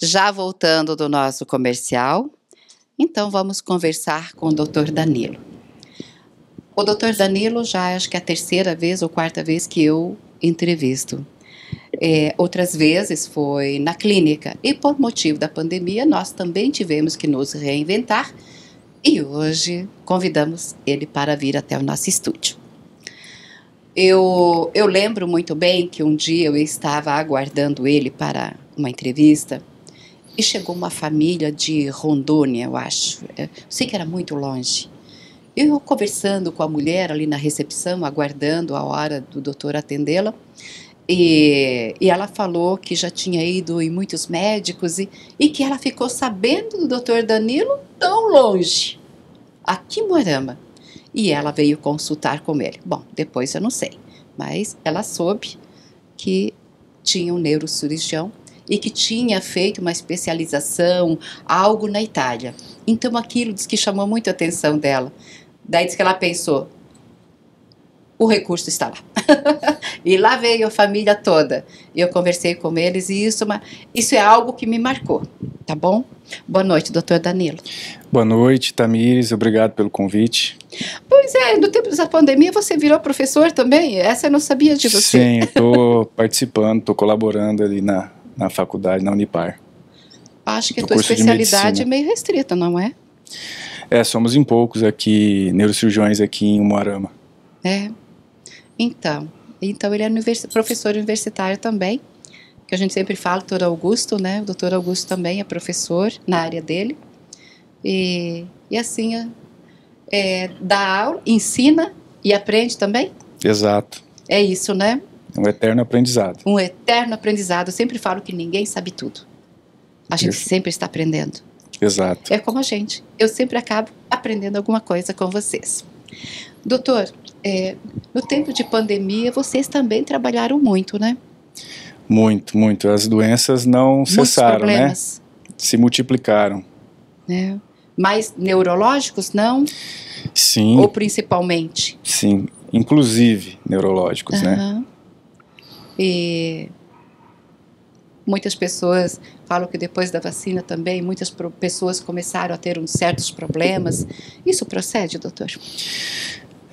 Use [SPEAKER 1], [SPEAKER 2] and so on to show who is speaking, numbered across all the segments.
[SPEAKER 1] Já voltando do nosso comercial, então vamos conversar com o Dr. Danilo. O Dr. Danilo já acho que é a terceira vez ou quarta vez que eu entrevisto. É, outras vezes foi na clínica e por motivo da pandemia nós também tivemos que nos reinventar e hoje convidamos ele para vir até o nosso estúdio. Eu, eu lembro muito bem que um dia eu estava aguardando ele para uma entrevista e chegou uma família de Rondônia, eu acho. Eu é, sei que era muito longe. Eu conversando com a mulher ali na recepção, aguardando a hora do doutor atendê-la, e, e, ela falou que já tinha ido em muitos médicos e, e que ela ficou sabendo do doutor Danilo tão longe, aqui em E ela veio consultar com ele. Bom, depois eu não sei, mas ela soube que tinha um neurocirurgião e que tinha feito uma especialização, algo na Itália. Então aquilo diz que chamou muito a atenção dela. Daí diz que ela pensou: o recurso está lá. e lá veio a família toda. e Eu conversei com eles e isso, é isso é algo que me marcou, tá bom? Boa noite, doutor Danilo.
[SPEAKER 2] Boa noite, Tamires, obrigado pelo convite.
[SPEAKER 1] Pois é, no tempo da pandemia você virou professor também? Essa eu não sabia de você. Sim,
[SPEAKER 2] estou participando, estou colaborando ali na, na faculdade, na Unipar. Acho que a tua especialidade é
[SPEAKER 1] meio restrita, não é?
[SPEAKER 2] É, somos em poucos aqui, neurocirurgiões aqui em Umuarama.
[SPEAKER 1] É. Então, então ele é professor universitário também, que a gente sempre fala, doutor Augusto, né? O doutor Augusto também é professor na área dele. E, e assim, é, é dá aula, ensina e aprende também? Exato. É isso, né?
[SPEAKER 2] Um eterno aprendizado.
[SPEAKER 1] Um eterno aprendizado. Eu sempre falo que ninguém sabe tudo. A gente Isso. sempre está aprendendo. Exato. É como a gente. Eu sempre acabo aprendendo alguma coisa com vocês. Doutor, é, no tempo de pandemia, vocês também trabalharam muito, né?
[SPEAKER 2] Muito, muito. As doenças não Muitos cessaram, né? problemas. né? Se multiplicaram.
[SPEAKER 1] É. Mas neurológicos não?
[SPEAKER 2] Sim. Ou principalmente? Sim, inclusive neurológicos, uhum. né?
[SPEAKER 1] E muitas pessoas falam que depois da vacina também, muitas pessoas começaram a ter uns certos problemas. Isso procede, doutor?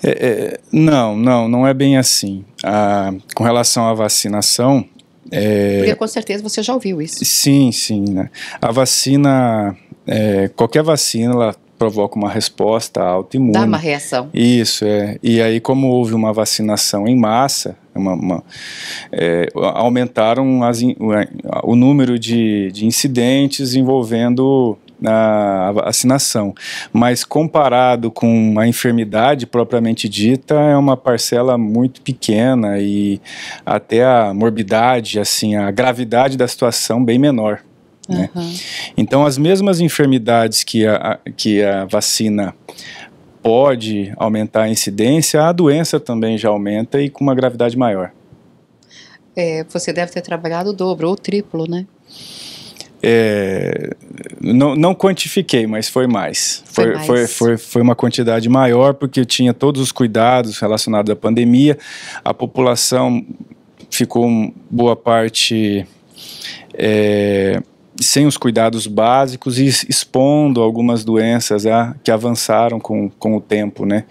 [SPEAKER 2] É, é, não, não, não é bem assim. Ah, com relação à vacinação. É, Porque
[SPEAKER 1] com certeza você já ouviu isso.
[SPEAKER 2] Sim, sim. Né? A vacina, é, qualquer vacina, ela provoca uma resposta autoimune. Dá uma reação. Isso, é. E aí, como houve uma vacinação em massa, é uma, uma, é, aumentaram as, o número de, de incidentes envolvendo a vacinação, mas comparado com a enfermidade propriamente dita, é uma parcela muito pequena e até a morbidade, assim, a gravidade da situação bem menor. Né? Uhum. Então, as mesmas enfermidades que a, que a vacina pode aumentar a incidência, a doença também já aumenta e com uma gravidade maior.
[SPEAKER 1] É, você deve ter trabalhado o dobro ou triplo, né?
[SPEAKER 2] É, não, não, quantifiquei, mas foi mais. Foi, foi, mais. Foi, foi, foi, uma quantidade maior, porque tinha todos os cuidados relacionados à pandemia. A população ficou boa parte. É, sem os cuidados básicos e expondo algumas doenças a ah, que avançaram com, com o tempo, né?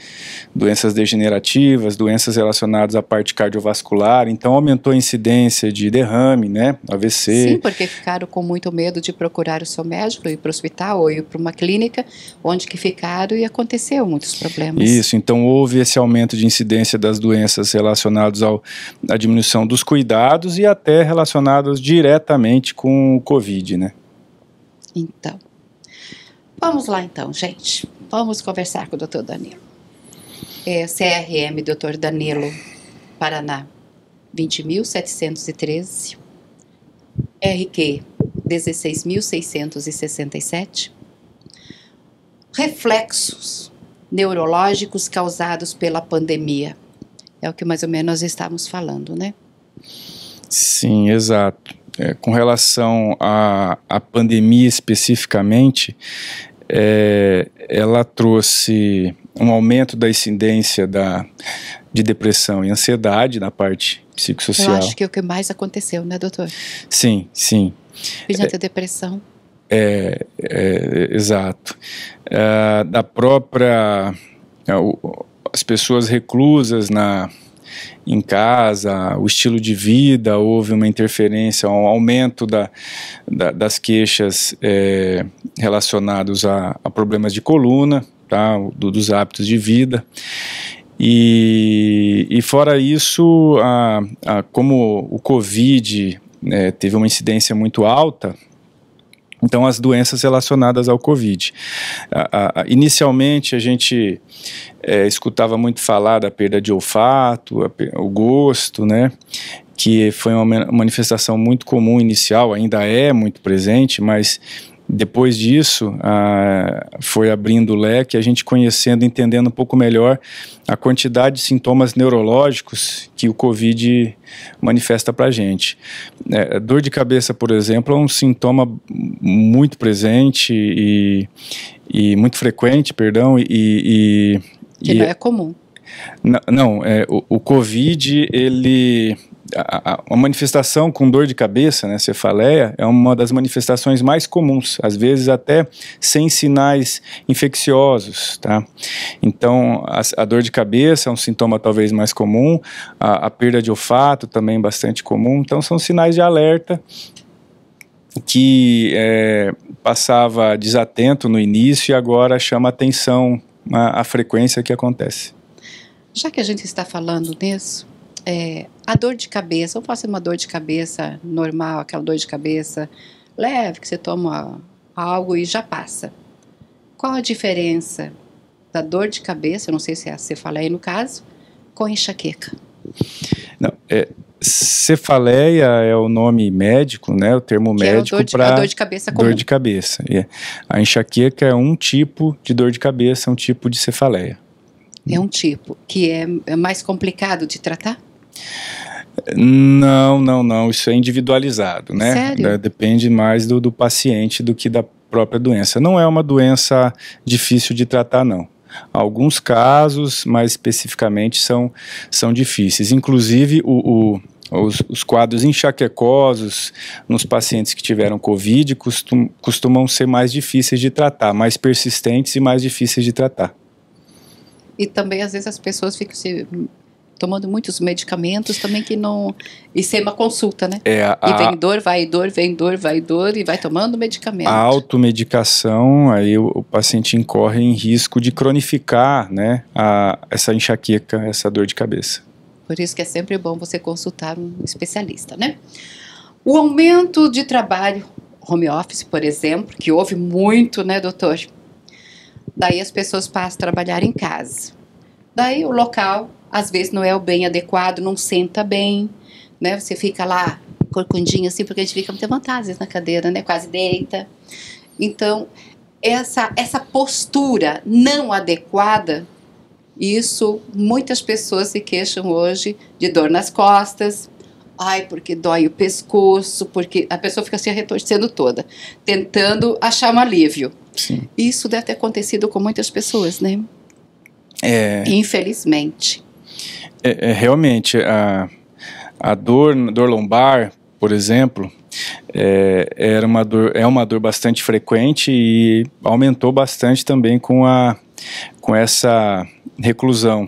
[SPEAKER 2] Doenças degenerativas, doenças relacionadas à parte cardiovascular. Então, aumentou a incidência de derrame, né? AVC. Sim,
[SPEAKER 1] porque ficaram com muito medo de procurar o seu médico, ir para o hospital ou ir para uma clínica, onde que ficaram e aconteceu muitos problemas. Isso,
[SPEAKER 2] então houve esse aumento de incidência das doenças relacionadas ao, à diminuição dos cuidados e até relacionadas diretamente com o Covid,
[SPEAKER 1] então, vamos lá então, gente. Vamos conversar com o Dr. Danilo. É, CRM Dr. Danilo, Paraná, 20.713. RQ 16.667. Reflexos neurológicos causados pela pandemia. É o que mais ou menos nós estamos falando, né?
[SPEAKER 2] Sim, exato é, com relação à, à pandemia especificamente, é, ela trouxe um aumento da incidência da, de depressão e ansiedade na parte psicossocial. Eu acho
[SPEAKER 1] que é o que mais aconteceu, né, doutor?
[SPEAKER 2] Sim, sim. Mediante é, a depressão. É, é, é exato. Ah, da própria. as pessoas reclusas na, em casa, o estilo de vida, houve uma interferência, um aumento da, da das queixas é, eh, relacionadas a, a, problemas de coluna, tá? Do, dos hábitos de vida. E, e fora isso, a, a, como o Covid é, teve uma incidência muito alta, então, as doenças relacionadas ao Covid. A, a, inicialmente, a gente é, escutava muito falar da perda de olfato, a, o gosto, né? Que foi uma manifestação muito comum inicial, ainda é muito presente, mas depois disso, ah, foi abrindo o leque, a gente conhecendo, entendendo um pouco melhor a quantidade de sintomas neurológicos que o Covid manifesta para a gente. É, dor de cabeça, por exemplo, é um sintoma muito presente e, e muito frequente, perdão, e... e que e, não é comum. Não, não é, o, o Covid, ele a, a, manifestação com dor de cabeça, né, cefaleia, é uma das manifestações mais comuns, às vezes até sem sinais infecciosos, tá? Então, a, a dor de cabeça é um sintoma talvez mais comum, a, perda de olfato também é bastante comum, então são sinais de alerta que é, passava desatento no início e agora chama atenção a frequência que acontece.
[SPEAKER 1] Já que a gente está falando nisso, é, a dor de cabeça, ou faça uma dor de cabeça normal, aquela dor de cabeça leve, que você toma algo e já passa. Qual a diferença da dor de cabeça, eu não sei se é a cefaleia no caso, com enxaqueca?
[SPEAKER 2] Não, é, cefaleia é o nome médico, né? O termo que é médico é para dor de cabeça comum. Dor de cabeça. É. A enxaqueca é um tipo de dor de cabeça, um tipo de cefaleia.
[SPEAKER 1] É um tipo que é, é mais complicado de tratar?
[SPEAKER 2] Não, não, não. Isso é individualizado, né? Sério? Depende mais do, do paciente do que da própria doença. Não é uma doença difícil de tratar, não. Alguns casos, mais especificamente, são, são difíceis. Inclusive, o, o os, os, quadros enxaquecosos nos pacientes que tiveram Covid costum, costumam ser mais difíceis de tratar, mais persistentes e mais difíceis de tratar.
[SPEAKER 1] E também, às vezes, as pessoas ficam se tomando muitos medicamentos também que não. E sem uma consulta, né?
[SPEAKER 2] É, a, e vem
[SPEAKER 1] dor, vai dor, vem dor, vai dor, e vai tomando medicamento. A
[SPEAKER 2] automedicação, aí o, o paciente incorre em risco de cronificar, né? A, essa enxaqueca, essa dor de cabeça.
[SPEAKER 1] Por isso que é sempre bom você consultar um especialista, né? O aumento de trabalho, home office, por exemplo, que houve muito, né, doutor? Daí as pessoas passam a trabalhar em casa. Daí o local às vezes não é o bem adequado, não senta bem, né? Você fica lá corcundinho assim, porque a gente fica muito à vontade às vezes, na cadeira, né? Quase deita. Então, essa, essa postura não adequada, isso muitas pessoas se queixam hoje de dor nas costas. Ai, porque dói o pescoço, porque a pessoa fica se retorcendo toda, tentando achar um alívio. Sim. Isso deve ter acontecido com muitas pessoas, né? É... Infelizmente.
[SPEAKER 2] É, é, realmente, a, a dor, dor lombar, por exemplo, é, era uma dor, é uma dor bastante frequente e aumentou bastante também com, a, com essa reclusão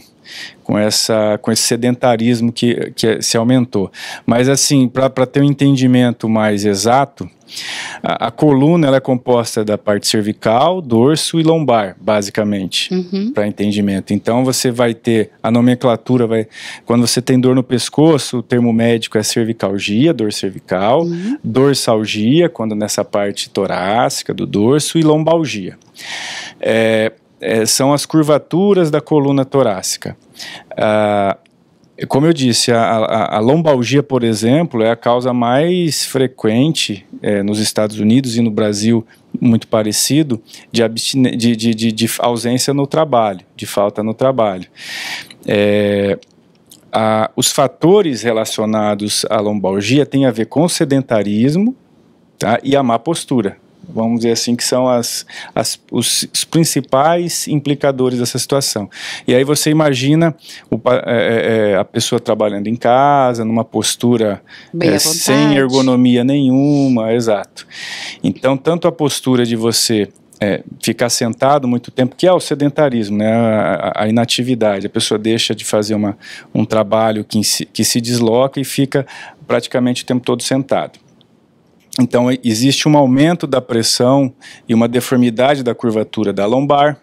[SPEAKER 2] com, essa, com esse sedentarismo que, que se aumentou. Mas, assim, para ter um entendimento mais exato, a, a, coluna ela é composta da parte cervical, dorso e lombar, basicamente, uhum. para entendimento. Então, você vai ter a nomenclatura, vai, quando você tem dor no pescoço, o termo médico é cervicalgia, dor cervical, uhum. dorsalgia, quando nessa parte torácica do dorso, e lombalgia. É, é, são as curvaturas da coluna torácica. Ah, como eu disse, a, a, a, lombalgia, por exemplo, é a causa mais frequente é, nos Estados Unidos e no Brasil, muito parecido, de, de, de, de ausência no trabalho, de falta no trabalho. É, a, os fatores relacionados à lombalgia têm a ver com o sedentarismo tá, e a má postura vamos dizer assim, que são as, as, os, principais implicadores dessa situação. E aí você imagina o, é, é, é, a pessoa trabalhando em casa, numa postura é, sem ergonomia nenhuma, exato. Então, tanto a postura de você é, ficar sentado muito tempo, que é o sedentarismo, né? a, a inatividade. A pessoa deixa de fazer uma, um trabalho que, que se desloca e fica praticamente o tempo todo sentado. Então, existe um aumento da pressão e uma deformidade da curvatura da lombar.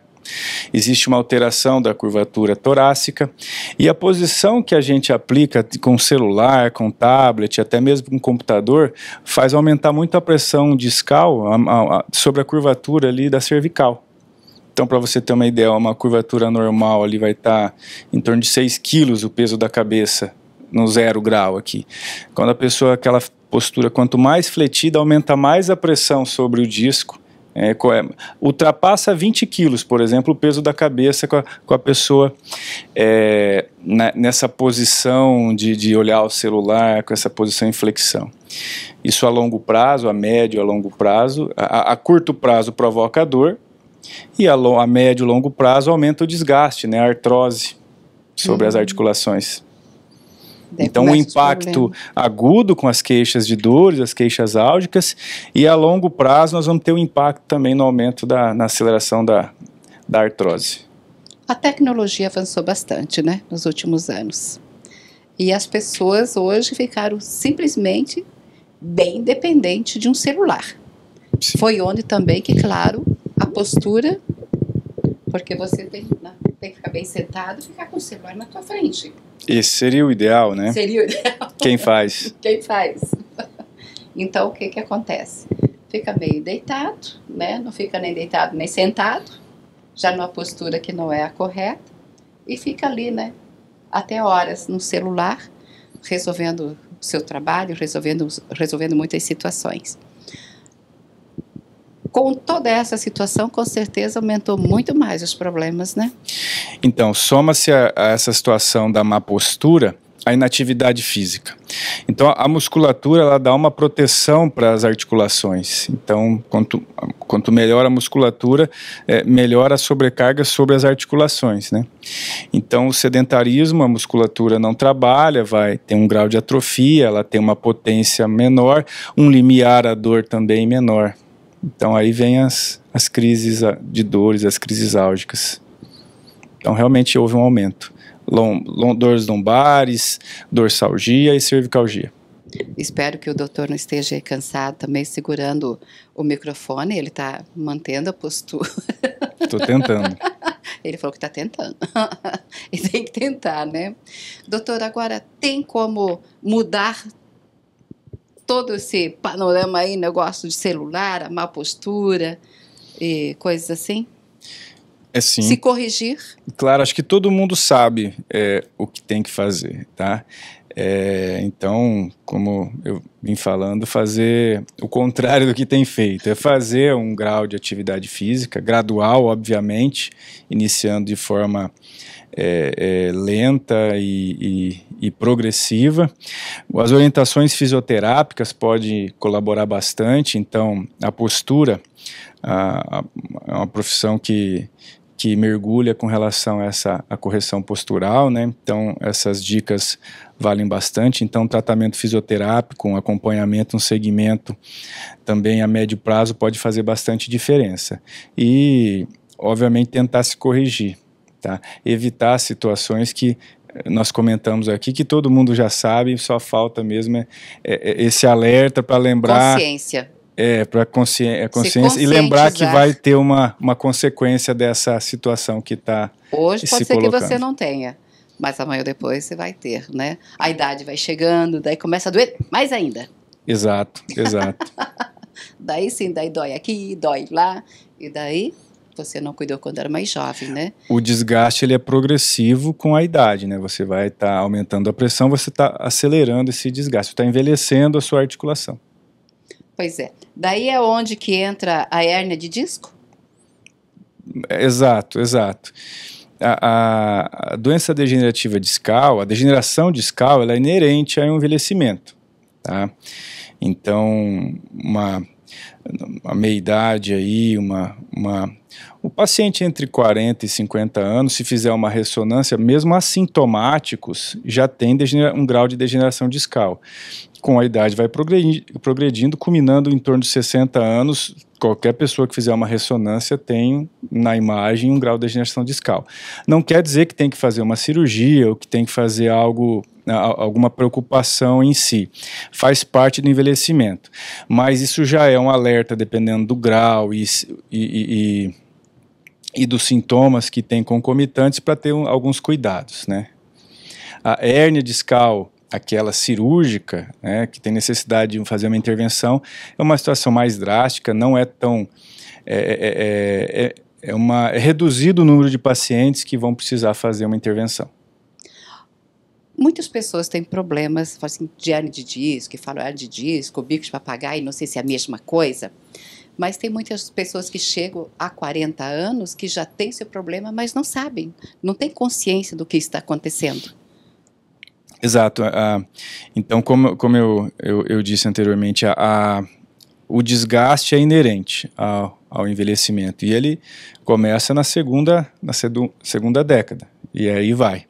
[SPEAKER 2] Existe uma alteração da curvatura torácica e a posição que a gente aplica com celular, com tablet, até mesmo com computador, faz aumentar muito a pressão discal sobre a curvatura ali da cervical. Então, para você ter uma ideia, uma curvatura normal ali vai estar tá em torno de 6 quilos o peso da cabeça no zero grau aqui. Quando a pessoa que ela postura quanto mais fletida, aumenta mais a pressão sobre o disco. É, é ultrapassa 20 quilos, por exemplo, o peso da cabeça com a, com a pessoa é, na, nessa posição de, de olhar o celular, com essa posição em flexão. Isso a longo prazo, a médio, a longo prazo, a, a curto prazo provoca dor e a, a médio, longo prazo aumenta o desgaste, né, a artrose sobre uhum. as articulações.
[SPEAKER 1] Daí então, um impacto
[SPEAKER 2] agudo com as queixas de dores, as queixas álgicas, e a longo prazo nós vamos ter um impacto também no aumento da na aceleração da, da artrose.
[SPEAKER 1] A tecnologia avançou bastante, né, nos últimos anos. E as pessoas hoje ficaram simplesmente bem dependentes de um celular. Sim. Foi onde também que, claro, a postura, porque você tem, né, tem que ficar bem sentado, ficar com o celular na tua frente.
[SPEAKER 2] Esse seria o ideal, né? Seria
[SPEAKER 1] o ideal. Quem faz? Quem faz. Então, o que que acontece? Fica meio deitado, né? Não fica nem deitado nem sentado, já numa postura que não é a correta, e fica ali, né? Até horas no celular, resolvendo o seu trabalho, resolvendo, resolvendo muitas situações com toda essa situação, com certeza aumentou muito mais os problemas, né?
[SPEAKER 2] Então, soma-se a, a essa situação da má postura a inatividade física. Então, a musculatura ela dá uma proteção para as articulações. Então, quanto, quanto melhor a musculatura, é, melhor a sobrecarga sobre as articulações. Né? Então, o sedentarismo, a musculatura não trabalha, vai ter um grau de atrofia, ela tem uma potência menor, um limiar à dor também menor. Então aí vem as, as crises ah, de dores, as crises álgicas. Então realmente houve um aumento. Lom, lom, dores lombares, dorsalgia e cervicalgia.
[SPEAKER 1] Espero que o doutor não esteja cansado também segurando o microfone, ele está mantendo a postura. Estou tentando. Ele falou que está tentando. e tem que tentar, né? Doutor, agora tem como mudar todo esse panorama aí, negócio de celular, a má postura e coisas assim? É sim. Se corrigir?
[SPEAKER 2] Claro, acho que todo mundo sabe é, o que tem que fazer, tá? É, então, como eu vim falando, fazer o contrário do que tem feito é fazer um grau de atividade física gradual, obviamente, iniciando de forma é, é, lenta e, e, e, progressiva. As orientações fisioterápicas podem colaborar bastante, então a postura a, a, é uma profissão que, que mergulha com relação a essa a correção postural, né? Então essas dicas valem bastante. Então tratamento fisioterápico, um acompanhamento, um segmento também a médio prazo pode fazer bastante diferença. E obviamente tentar se corrigir. Tá? Evitar situações que eh, nós comentamos aqui, que todo mundo já sabe, só falta mesmo é, é, é esse alerta para lembrar. Consciência. É, para consciência, é, consciência e lembrar que vai ter uma, uma consequência dessa situação que está. Hoje pode se ser colocando. que você não
[SPEAKER 1] tenha, mas amanhã ou depois você vai ter, né? A idade vai chegando, daí começa a doer mais ainda.
[SPEAKER 2] Exato, exato.
[SPEAKER 1] daí sim, daí dói aqui, dói lá, e daí você não cuidou quando era mais jovem, né?
[SPEAKER 2] O desgaste ele é progressivo com a idade, né? Você vai estar tá aumentando a pressão, você está acelerando esse desgaste, está envelhecendo a sua articulação.
[SPEAKER 1] Pois é. Daí é onde que entra a hérnia de disco?
[SPEAKER 2] É, exato, exato. A, a, a doença degenerativa discal, a degeneração discal, ela é inerente ao envelhecimento, tá? Então, uma a meia-idade aí, uma, uma, o paciente entre 40 e 50 anos, se fizer uma ressonância, mesmo assintomáticos, já tem um grau de degeneração discal. Com a idade vai progredindo, progredindo, culminando em torno de 60 anos, qualquer pessoa que fizer uma ressonância tem na imagem um grau de degeneração discal. Não quer dizer que tem que fazer uma cirurgia ou que tem que fazer algo alguma preocupação em si. Faz parte do envelhecimento. Mas isso já é um alerta, dependendo do grau e, e, e, e dos sintomas que tem concomitantes, para ter um, alguns cuidados. Né? A hérnia discal aquela cirúrgica, né, que tem necessidade de fazer uma intervenção, é uma situação mais drástica, não é tão. É, é, é, é, é uma, é reduzido o número de pacientes que vão precisar fazer uma intervenção.
[SPEAKER 1] Muitas pessoas têm problemas, fazem assim, de hernia de disco, falam hernia de disco, bico de papagaio, não sei se é a mesma coisa. Mas tem muitas pessoas que chegam a 40 anos que já têm seu problema, mas não sabem, não têm consciência do que está acontecendo.
[SPEAKER 2] Exato. Uh, então, como, como eu, eu, eu disse anteriormente, a, a, o desgaste é inerente ao, ao envelhecimento e ele começa na segunda, na sedu, segunda década e aí vai.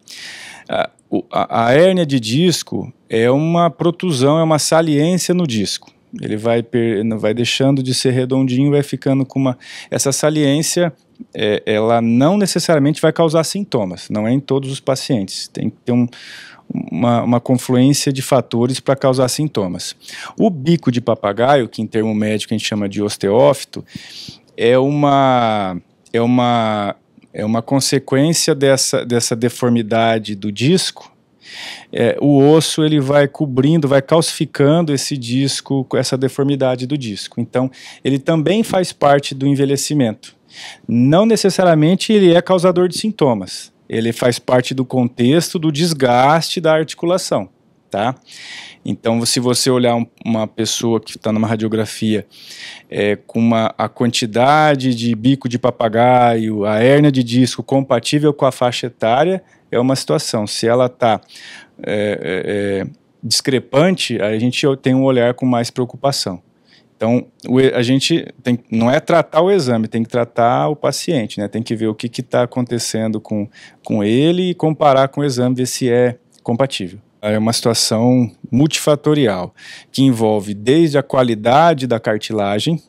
[SPEAKER 2] Uh, a, a hérnia de disco é uma protusão, é uma saliência no disco. Ele vai, vai deixando de ser redondinho, vai ficando com uma. Essa saliência, é, ela não necessariamente vai causar sintomas, não é em todos os pacientes. Tem que ter um, uma, uma confluência de fatores para causar sintomas. O bico de papagaio, que em termo médico a gente chama de osteófito, é uma. É uma é uma consequência dessa, dessa deformidade do disco. É, o osso ele vai cobrindo, vai calcificando esse disco, essa deformidade do disco. Então, ele também faz parte do envelhecimento. Não necessariamente ele é causador de sintomas. Ele faz parte do contexto do desgaste da articulação tá? Então, se você olhar um, uma pessoa que está numa radiografia é, com uma, a quantidade de bico de papagaio, a hérnia de disco compatível com a faixa etária, é uma situação. Se ela está é, é, é, discrepante, a gente tem um olhar com mais preocupação. Então, o, a gente tem, não é tratar o exame, tem que tratar o paciente, né? Tem que ver o que está acontecendo com, com ele e comparar com o exame, ver se é compatível é uma situação multifatorial, que envolve desde a qualidade da cartilagem,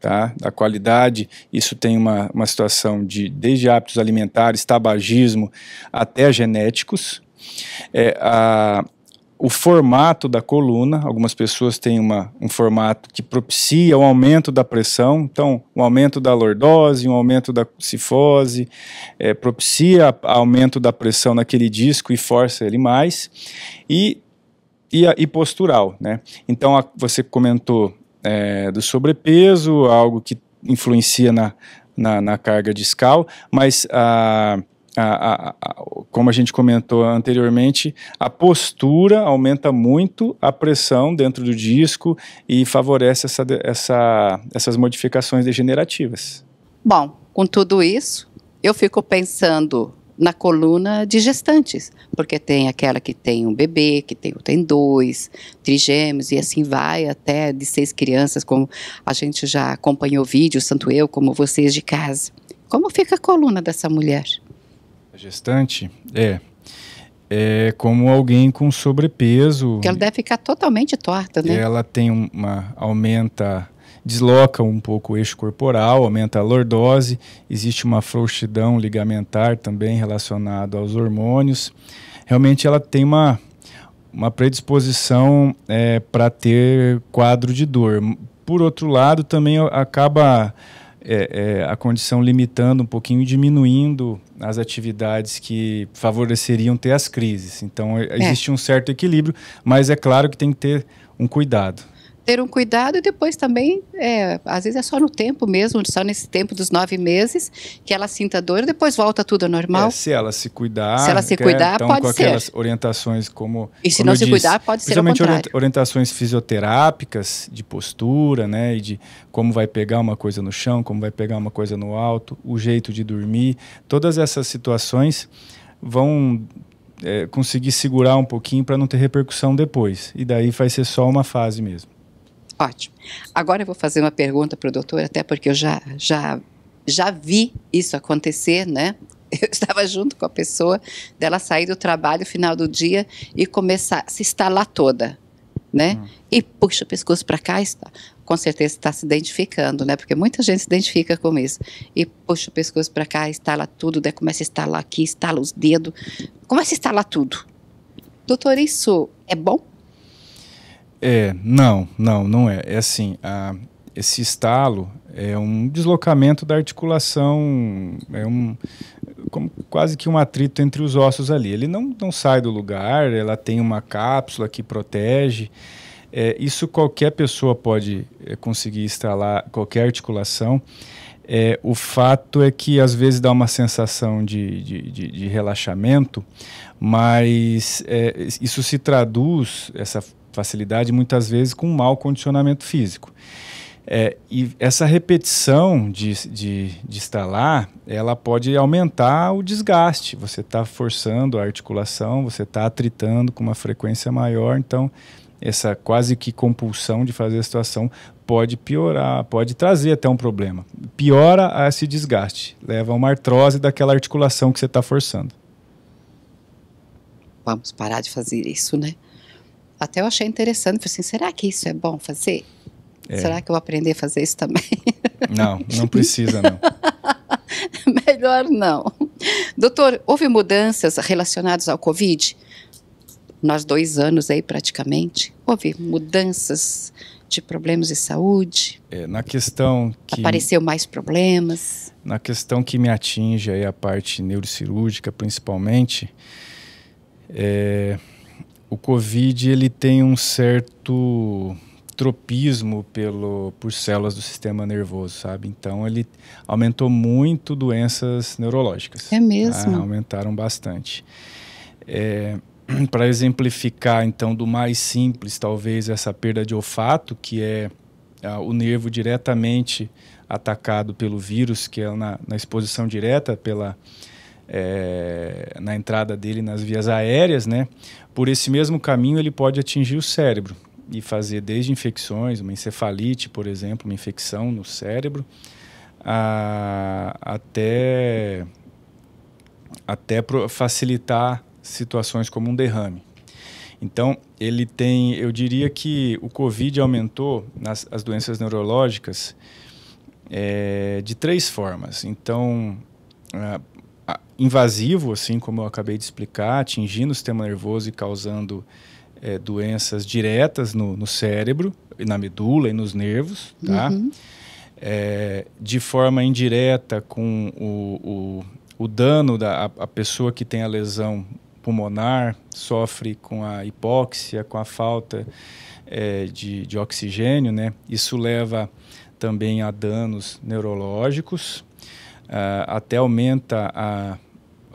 [SPEAKER 2] tá? da qualidade, isso tem uma, uma situação de desde hábitos alimentares, tabagismo, até genéticos. É, a, o formato da coluna. Algumas pessoas têm uma, um formato que propicia o um aumento da pressão, então, um aumento da lordose, um aumento da cifose, é, propicia aumento da pressão naquele disco e força ele mais. E, e, e postural, né? Então, a, você comentou é, do sobrepeso, algo que influencia na, na, na carga discal, mas a. Ah, a, a, a, como a gente comentou anteriormente, a postura aumenta muito a pressão dentro do disco e favorece essa, essa, essas modificações degenerativas.
[SPEAKER 1] Bom, com tudo isso, eu fico pensando na coluna de gestantes, porque tem aquela que tem um bebê, que tem, tem dois, trigêmeos, e assim vai até de seis crianças, como a gente já acompanhou vídeos, tanto eu como vocês de casa. Como fica a coluna dessa mulher?
[SPEAKER 2] gestante é é como alguém com sobrepeso. Que ela deve
[SPEAKER 1] ficar totalmente torta, né?
[SPEAKER 2] Ela tem uma aumenta, desloca um pouco o eixo corporal, aumenta a lordose, existe uma frouxidão ligamentar também relacionada aos hormônios. Realmente ela tem uma uma predisposição é, para ter quadro de dor. Por outro lado, também acaba é, é, a condição limitando um pouquinho e diminuindo as atividades que favoreceriam ter as crises. Então, é, é. existe um certo equilíbrio, mas é claro que tem que ter um cuidado
[SPEAKER 1] ter um cuidado e depois também, é, às vezes é só no tempo mesmo, só nesse tempo dos nove meses, que ela sinta dor e depois volta tudo ao normal. É,
[SPEAKER 2] se ela se cuidar, se ela se quer, né, cuidar, então, pode com ser. aquelas orientações como. E se como não se disse, cuidar, pode ser. Principalmente orientações fisioterápicas, de postura, né? E de como vai pegar uma coisa no chão, como vai pegar uma coisa no alto, o jeito de dormir. Todas essas situações vão é, conseguir segurar um pouquinho para não ter repercussão depois. E daí vai ser só uma fase mesmo. Ótimo.
[SPEAKER 1] Agora eu vou fazer uma pergunta para o doutor, até porque eu já, já, já vi isso acontecer, né? Eu estava junto com a pessoa dela sair do trabalho final do dia e começar a se instalar toda, né? Hum. E puxa o pescoço para cá, está, com certeza está se identificando, né? Porque muita gente se identifica com isso. E puxa o pescoço para cá, instala tudo, daí começa a instalar aqui, instala os dedos, começa a instalar tudo. Doutor, isso é bom?
[SPEAKER 2] É, não, não, não é. É assim, a, esse estalo é um deslocamento da articulação, é um como, quase que um atrito entre os ossos ali. Ele não, não sai do lugar, ela tem uma cápsula que protege. É, isso qualquer pessoa pode é, conseguir estalar qualquer articulação. É, o fato é que às vezes dá uma sensação de, de, de, de relaxamento, mas é, isso se traduz, essa facilidade, muitas vezes com mau condicionamento físico. É, e essa repetição de, de, de ela pode aumentar o desgaste. Você está forçando a articulação, você está atritando com uma frequência maior, então essa quase que compulsão de fazer a situação pode piorar, pode trazer até um problema. Piora esse desgaste, leva a uma artrose daquela articulação que você está forçando.
[SPEAKER 1] Vamos parar de fazer isso, né? até eu achei interessante. Falei assim, será que isso é bom fazer? É. Será que eu vou aprender a fazer isso também?
[SPEAKER 2] Não, não precisa, não.
[SPEAKER 1] Melhor não. Doutor, houve mudanças relacionadas ao Covid? Nós dois anos aí praticamente. Houve mudanças de problemas de saúde?
[SPEAKER 2] É, na questão que... Apareceu
[SPEAKER 1] mais problemas?
[SPEAKER 2] Na questão que me atinge aí a parte neurocirúrgica, principalmente, é, o COVID ele tem um certo tropismo pelo por células do sistema nervoso, sabe? Então ele aumentou muito doenças neurológicas. É mesmo. Né? Aumentaram bastante. É, Para exemplificar, então, do mais simples, talvez essa perda de olfato, que é ah, o nervo diretamente atacado pelo vírus, que é na, na exposição direta pela é, na entrada dele nas vias aéreas, né? Por esse mesmo caminho ele pode atingir o cérebro e fazer desde infecções, uma encefalite, por exemplo, uma infecção no cérebro, a, até até facilitar situações como um derrame. Então, ele tem, eu diria que o Covid aumentou nas as doenças neurológicas é, de três formas. Então, invasivo, assim como eu acabei de explicar, atingindo o sistema nervoso e causando é, doenças diretas no, no, cérebro, na medula e nos nervos, tá? Uhum. É, de forma indireta com o, o, o dano da a, a pessoa que tem a lesão pulmonar, sofre com a hipóxia, com a falta é, de, de oxigênio, né? Isso leva também a danos neurológicos, ah, até aumenta a,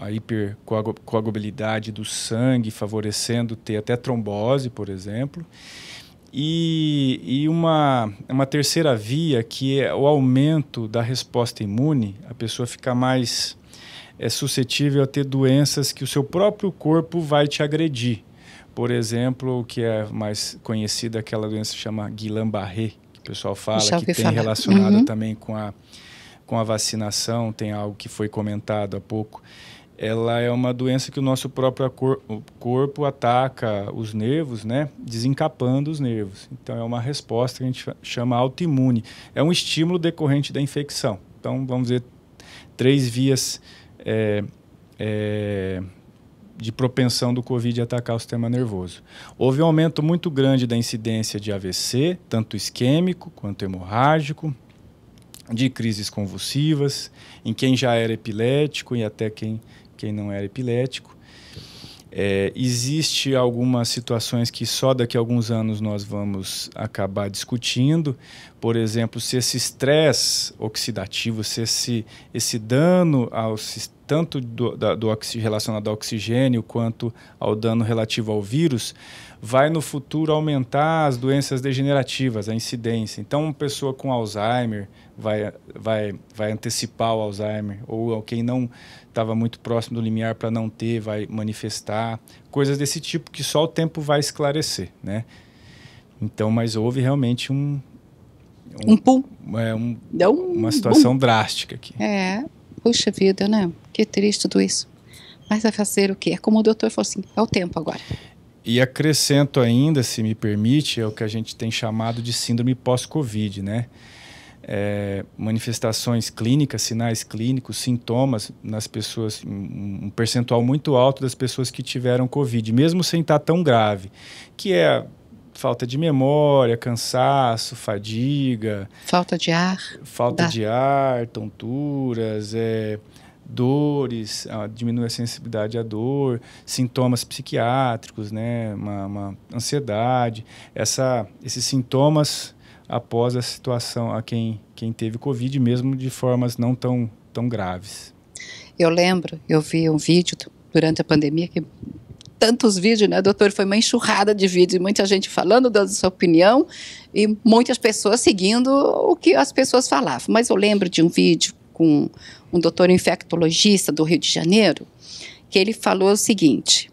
[SPEAKER 2] a hipercoagulabilidade do sangue, favorecendo ter até trombose, por exemplo. E, e, uma, uma terceira via, que é o aumento da resposta imune, a pessoa fica mais é, suscetível a ter doenças que o seu próprio corpo vai te agredir. Por exemplo, o que é mais conhecida, aquela doença que chama Guillain-Barré, que o pessoal fala, que tem falar. relacionado uhum. também com a com a vacinação, tem algo que foi comentado há pouco. Ela é uma doença que o nosso próprio cor corpo ataca os nervos, né? Desencapando os nervos. Então, é uma resposta que a gente chama autoimune. É um estímulo decorrente da infecção. Então, vamos dizer, três vias é, é, de propensão do Covid atacar o sistema nervoso. Houve um aumento muito grande da incidência de AVC, tanto isquêmico quanto hemorrágico, de crises convulsivas, em quem já era epilético e até quem, quem não era epilético. É, existe algumas situações que só daqui a alguns anos nós vamos acabar discutindo. Por exemplo, se esse estresse oxidativo, se esse, esse dano ao tanto do, da, do oxi, relacionado ao oxigênio quanto ao dano relativo ao vírus, vai no futuro aumentar as doenças degenerativas, a incidência. Então, uma pessoa com Alzheimer, vai, vai, vai antecipar o Alzheimer, ou quem não estava muito próximo do limiar para não ter, vai manifestar, coisas desse tipo que só o tempo vai esclarecer, né? Então, mas houve realmente um... Um, um pum. É, um, um uma situação drástica aqui.
[SPEAKER 1] É, puxa vida, né? Que triste tudo isso. Mas vai fazer o quê? É como o doutor falou assim, é o tempo agora.
[SPEAKER 2] E acrescento ainda, se me permite, é o que a gente tem chamado de síndrome pós-Covid, né? é, manifestações clínicas, sinais clínicos, sintomas nas pessoas, um percentual muito alto das pessoas que tiveram Covid, mesmo sem estar tão grave, que é falta de memória, cansaço, fadiga.
[SPEAKER 1] Falta de ar.
[SPEAKER 2] Falta dá. de ar, tonturas, é, dores, diminui a sensibilidade à dor, sintomas psiquiátricos, né, uma, uma ansiedade. Essa, esses sintomas após a situação a quem, quem teve Covid, mesmo de formas não tão, tão graves.
[SPEAKER 1] Eu lembro,
[SPEAKER 2] eu vi um vídeo durante a pandemia que
[SPEAKER 1] tantos vídeos, né, doutor? Foi uma enxurrada de vídeos, muita gente falando, dando sua opinião e muitas pessoas seguindo o que as pessoas falavam. Mas eu lembro de um vídeo com um doutor infectologista do Rio de Janeiro que ele falou o seguinte: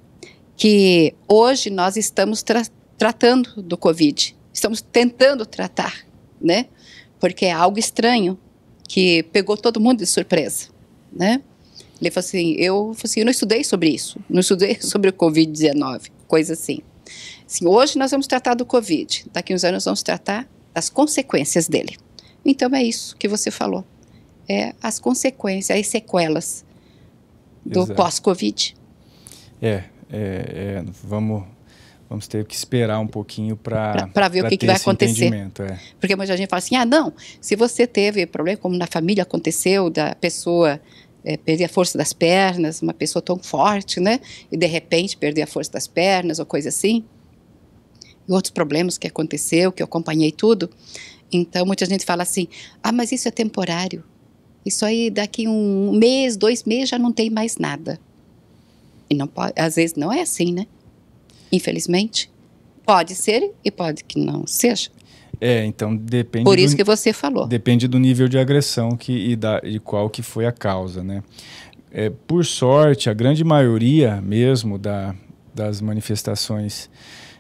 [SPEAKER 1] que hoje nós estamos tra tratando do Covid, estamos tentando tratar, né? Porque é algo estranho que pegou todo mundo de surpresa, né? Ele falou assim, eu, assim, eu não estudei sobre isso, não estudei sobre o Covid-19, coisa assim. assim. Hoje nós vamos tratar do Covid, daqui uns anos vamos tratar das consequências dele. Então é isso que você falou, é as consequências, as sequelas do pós-Covid.
[SPEAKER 2] É, é, é, vamos vamos ter que esperar um pouquinho para para ver o que, que vai acontecer. É.
[SPEAKER 1] Porque muita gente fala assim, ah, não, se você teve problema, como na família aconteceu, da pessoa é, perder a força das pernas, uma pessoa tão forte, né, e de repente perder a força das pernas ou coisa assim, e outros problemas que aconteceu, que eu acompanhei tudo, então muita gente fala assim, ah, mas isso é temporário, isso aí daqui um mês, dois meses já não tem mais nada. E não pode, às vezes não é assim, né? infelizmente. Pode ser e pode que não seja.
[SPEAKER 2] É, então depende. Por isso do, que você falou. Depende do nível de agressão que, e, da, e qual que foi a causa, né? É, por sorte, a grande maioria mesmo da, das manifestações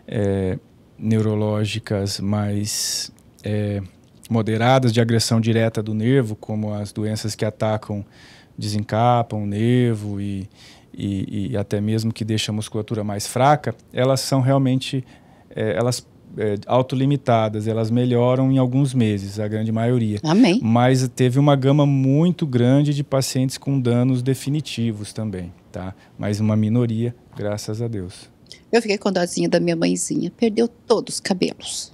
[SPEAKER 2] é, neurológicas mais é, moderadas de agressão direta do nervo, como as doenças que atacam, desencapam o nervo e, e, e, até mesmo que deixa a musculatura mais fraca, elas são realmente é, elas é, autolimitadas, elas melhoram em alguns meses, a grande maioria. Amém. Mas teve uma gama muito grande de pacientes com danos definitivos também, tá? Mas uma minoria, graças a Deus.
[SPEAKER 1] Eu fiquei com dozinha da minha mãezinha, perdeu todos os cabelos.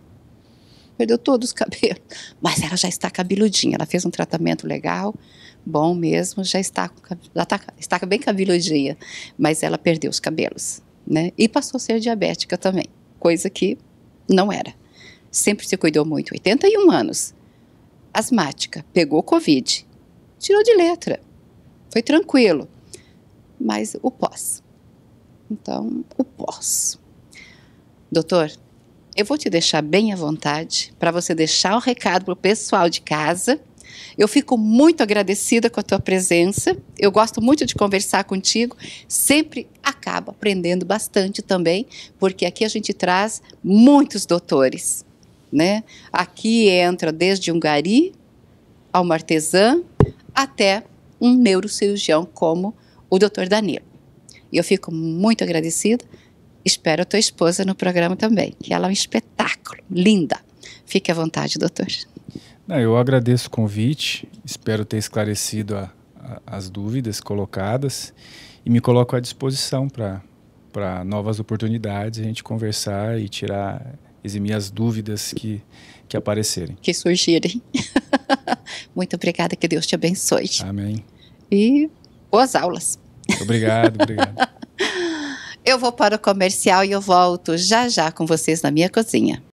[SPEAKER 1] Perdeu todos os cabelos, mas ela já está cabeludinha, ela fez um tratamento legal, bom mesmo, já está, já está, está bem com a biologia, mas ela perdeu os cabelos, né? E passou a ser diabética também, coisa que não era. Sempre se cuidou muito, 81 anos, asmática, pegou Covid, tirou de letra, foi tranquilo, mas o pós. Então, o pós. Doutor, eu vou te deixar bem à vontade para você deixar o recado para o pessoal de casa eu fico muito agradecida com a tua presença. Eu gosto muito de conversar contigo. Sempre acaba aprendendo bastante também, porque aqui a gente traz muitos doutores, né? Aqui entra desde um gari a uma artesã até um neurocirurgião como o Dr. Danilo. E eu fico muito agradecida. Espero a tua esposa no programa também, que ela é um espetáculo, linda. Fique à vontade, doutor.
[SPEAKER 2] Não, eu agradeço o convite, espero ter esclarecido a, a, as dúvidas colocadas e me coloco à disposição para novas oportunidades, a gente conversar e tirar, eximir as dúvidas que, que aparecerem.
[SPEAKER 1] Que surgirem. Muito obrigada, que Deus te abençoe. Amém. E boas aulas.
[SPEAKER 2] Obrigado, obrigado.
[SPEAKER 1] eu vou para o comercial e eu volto já já com vocês na minha cozinha.